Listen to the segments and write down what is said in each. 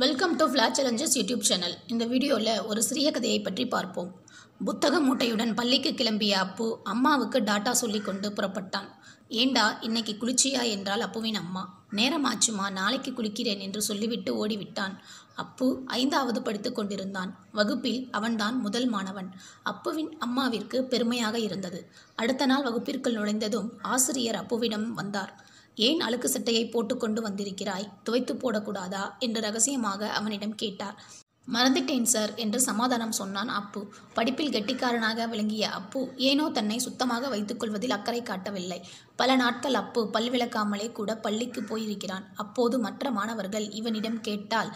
welcome to flat challenges YouTube channel இந்த வீடியோவில் ஒரு சிறிய கதையை பற்றி பார்ப்போம் புத்தக மூட்டையுடன் பள்ளிக்கு கிளம்பிய அப்பு அம்மாவுக்கு டாட்டா சொல்லி கொண்டு புறப்பட்டான் ஏண்டா இன்னைக்கு குளிச்சியா என்றால் அப்புவின் அம்மா நேரமாச்சுமா நாளைக்கு குளிக்கிறேன் என்று சொல்லிவிட்டு ஓடிவிட்டான் அப்பு ஐந்தாவது படித்து கொண்டிருந்தான் வகுப்பில் அவன்தான் முதல் மாணவன் அப்புவின் அம்மாவிற்கு பெருமையாக இருந்தது அடுத்த நாள் வகுப்பிற்குள் நுழைந்ததும் ஆசிரியர் அப்புவிடம் வந்தார் ஏன் அழுக்கு சட்டையை போட்டுக்கொண்டு வந்திருக்கிறாய் துவைத்து போடக்கூடாதா என்று ரகசியமாக அவனிடம் கேட்டார் மறந்துட்டேன் சார் என்று சமாதானம் சொன்னான் அப்பு படிப்பில் கெட்டிக்காரனாக விளங்கிய அப்பு ஏனோ தன்னை சுத்தமாக வைத்துக்கொள்வதில் அக்கறை காட்டவில்லை பல நாட்கள் அப்பு பல்விளக்காமலே கூட பள்ளிக்கு போயிருக்கிறான் அப்போது மற்ற மாணவர்கள் இவனிடம் கேட்டால்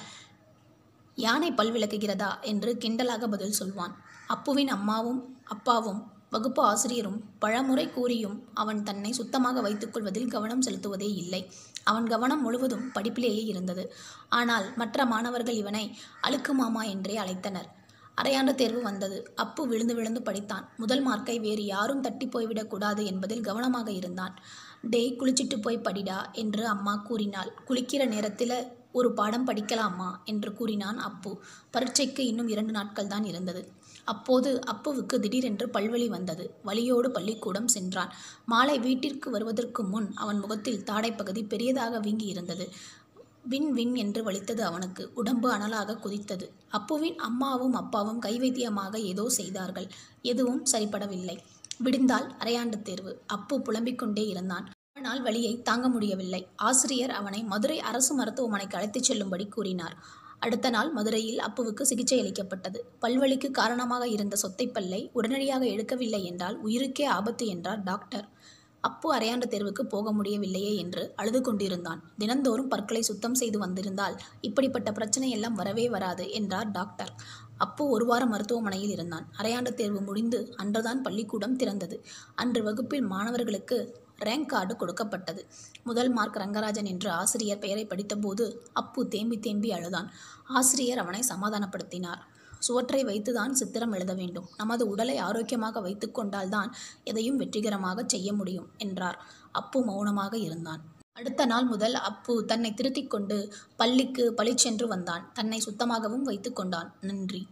யானை பல் விளக்குகிறதா என்று கிண்டலாக பதில் சொல்வான் அப்புவின் அம்மாவும் அப்பாவும் வகுப்பு ஆசிரியரும் பலமுறை கூறியும் அவன் தன்னை சுத்தமாக வைத்துக்கொள்வதில் கவனம் செலுத்துவதே இல்லை அவன் கவனம் முழுவதும் படிப்பிலேயே இருந்தது ஆனால் மற்ற மாணவர்கள் இவனை அழுக்கு மாமா என்றே அழைத்தனர் அரையாண்டு தேர்வு வந்தது அப்பு விழுந்து விழுந்து படித்தான் முதல் மார்க்கை வேறு யாரும் தட்டி போய்விடக்கூடாது என்பதில் கவனமாக இருந்தான் டேய் குளிச்சிட்டு போய் படிடா என்று அம்மா கூறினாள் குளிக்கிற நேரத்தில் ஒரு பாடம் படிக்கலாமா என்று கூறினான் அப்பு பரீட்சைக்கு இன்னும் இரண்டு நாட்கள் தான் இருந்தது அப்போது அப்புவுக்கு திடீரென்று பல்வழி வந்தது வழியோடு பள்ளிக்கூடம் சென்றான் மாலை வீட்டிற்கு வருவதற்கு முன் அவன் முகத்தில் தாடைப்பகுதி பெரியதாக வீங்கி இருந்தது வின் வின் என்று வலித்தது அவனுக்கு உடம்பு அனலாக குதித்தது அப்புவின் அம்மாவும் அப்பாவும் கைவைத்தியமாக ஏதோ செய்தார்கள் எதுவும் சரிபடவில்லை விடிந்தால் அரையாண்டு தேர்வு அப்பு புலம்பிக் கொண்டே இருந்தான் ஆனால் வழியை தாங்க முடியவில்லை ஆசிரியர் அவனை மதுரை அரசு மருத்துவமனைக்கு அழைத்துச் செல்லும்படி கூறினார் அடுத்த நாள் மதுரையில் அப்புவுக்கு சிகிச்சை அளிக்கப்பட்டது பல்வழிக்கு காரணமாக இருந்த சொத்தைப்பல்லை உடனடியாக எடுக்கவில்லை என்றால் உயிருக்கே ஆபத்து என்றார் டாக்டர் அப்பு அரையாண்டு தேர்வுக்கு போக முடியவில்லையே என்று அழுது கொண்டிருந்தான் தினந்தோறும் பற்களை சுத்தம் செய்து வந்திருந்தால் இப்படிப்பட்ட பிரச்சனை எல்லாம் வரவே வராது என்றார் டாக்டர் அப்பு ஒரு வாரம் மருத்துவமனையில் இருந்தான் அரையாண்டு தேர்வு முடிந்து அன்றுதான் பள்ளிக்கூடம் திறந்தது அன்று வகுப்பில் மாணவர்களுக்கு ரேங்க் கார்டு கொடுக்கப்பட்டது முதல் மார்க் ரங்கராஜன் என்று ஆசிரியர் பெயரை படித்தபோது அப்பு தேம்பி தேம்பி அழுதான் ஆசிரியர் அவனை சமாதானப்படுத்தினார் சுவற்றை வைத்துதான் சித்திரம் எழுத வேண்டும் நமது உடலை ஆரோக்கியமாக வைத்துக்கொண்டால் தான் எதையும் வெற்றிகரமாக செய்ய முடியும் என்றார் அப்பு மௌனமாக இருந்தான் அடுத்த நாள் முதல் அப்பு தன்னை திருத்திக் கொண்டு பள்ளிக்கு பளிச்சென்று வந்தான் தன்னை சுத்தமாகவும் வைத்து கொண்டான் நன்றி